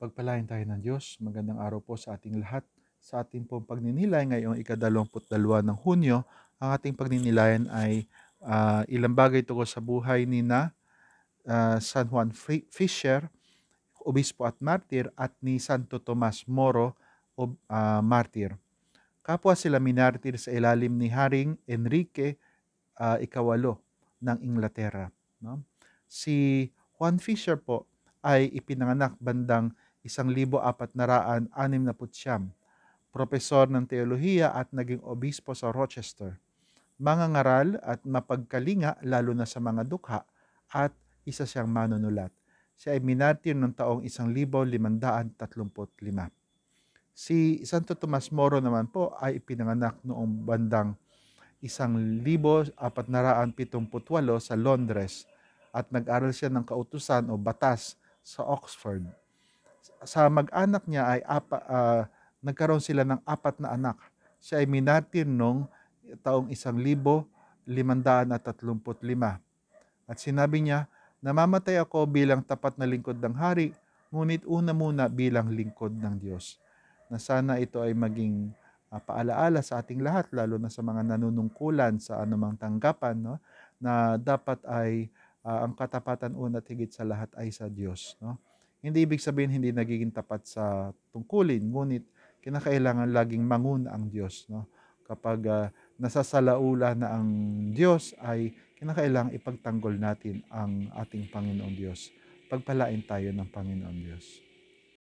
Pagpalain tayo ng Diyos. Magandang araw po sa ating lahat. Sa ating pong pagninilay ngayong ikadalawamput dalawa ng Hunyo, ang ating pagninilayan ay uh, ilang bagay tungkol sa buhay ni na uh, San Juan Fisher, obispo at martir, at ni Santo Tomas Moro, ob, uh, martir. Kapwa sila minartir sa ilalim ni Haring Enrique uh, Ikawalo ng Inglaterra. No? Si Juan Fisher po ay ipinanganak bandang isang libo apat na anim na putsyam, propesor ng teolohiya at naging obispo sa Rochester. Mangangaral at mapagkalinga lalo na sa mga dukha at isa siyang manunulat. Siya ay minartir ng taong 1535. Si Santo Tomas Moro naman po ay ipinanganak noong bandang 1478 sa Londres at nag-aral siya ng kautusan o batas sa Oxford sa mag-anak niya ay apa, uh, nagkaroon sila ng apat na anak. Siya ay minatir noong taong isang libo, limandaan at tatlumput lima. At sinabi niya, namamatay ako bilang tapat na lingkod ng hari, ngunit una muna bilang lingkod ng Diyos. Na sana ito ay maging uh, paalaala sa ating lahat, lalo na sa mga nanunungkulan sa anumang tanggapan, no? na dapat ay uh, ang katapatan una at higit sa lahat ay sa Diyos. No? Hindi ibig sabihin hindi nagiging tapat sa tungkulin, ngunit kinakailangan laging manguna ang Diyos. No? Kapag uh, nasasalaula na ang Diyos ay kinakailangan ipagtanggol natin ang ating Panginoon Diyos. Pagpalain tayo ng Panginoon Diyos.